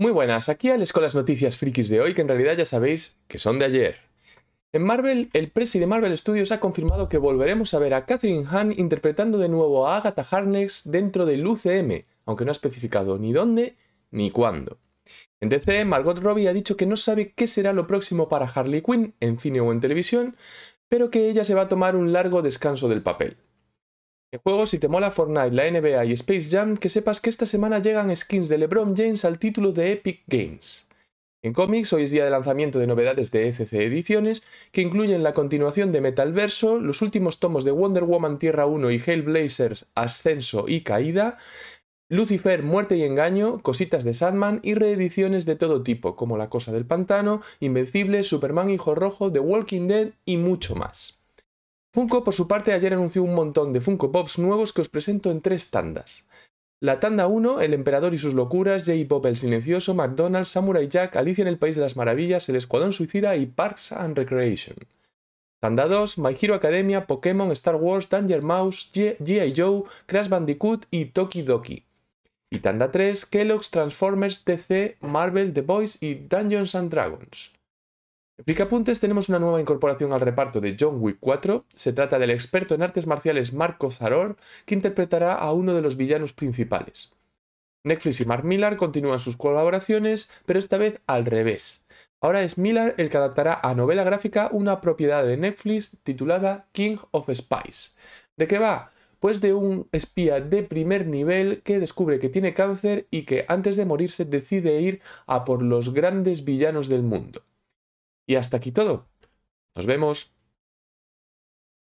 Muy buenas, aquí Alex con las noticias frikis de hoy, que en realidad ya sabéis que son de ayer. En Marvel, el presi de Marvel Studios ha confirmado que volveremos a ver a Catherine Hahn interpretando de nuevo a Agatha Harness dentro del UCM, aunque no ha especificado ni dónde ni cuándo. En DC, Margot Robbie ha dicho que no sabe qué será lo próximo para Harley Quinn, en cine o en televisión, pero que ella se va a tomar un largo descanso del papel. En juegos, si te mola Fortnite, la NBA y Space Jam, que sepas que esta semana llegan skins de LeBron James al título de Epic Games. En cómics, hoy es día de lanzamiento de novedades de ECC Ediciones, que incluyen la continuación de Metalverso, los últimos tomos de Wonder Woman Tierra 1 y Hellblazers Ascenso y Caída, Lucifer, Muerte y Engaño, Cositas de Sandman y reediciones de todo tipo, como La Cosa del Pantano, Invencible, Superman Hijo Rojo, The Walking Dead y mucho más. Funko, por su parte, ayer anunció un montón de Funko Pops nuevos que os presento en tres tandas. La tanda 1, El Emperador y sus locuras, J-Pop el Silencioso, McDonald's, Samurai Jack, Alicia en el País de las Maravillas, El Escuadrón Suicida y Parks and Recreation. Tanda 2, My Hero Academia, Pokémon, Star Wars, Danger Mouse, G.I. Joe, Crash Bandicoot y Toki Doki. Y tanda 3, Kellogg's, Transformers, DC, Marvel, The Boys y Dungeons and Dragons. En Apuntes tenemos una nueva incorporación al reparto de John Wick 4. Se trata del experto en artes marciales Marco Zaror, que interpretará a uno de los villanos principales. Netflix y Mark Millar continúan sus colaboraciones, pero esta vez al revés. Ahora es Millar el que adaptará a novela gráfica una propiedad de Netflix titulada King of Spies. ¿De qué va? Pues de un espía de primer nivel que descubre que tiene cáncer y que antes de morirse decide ir a por los grandes villanos del mundo. Y hasta aquí todo. Nos vemos.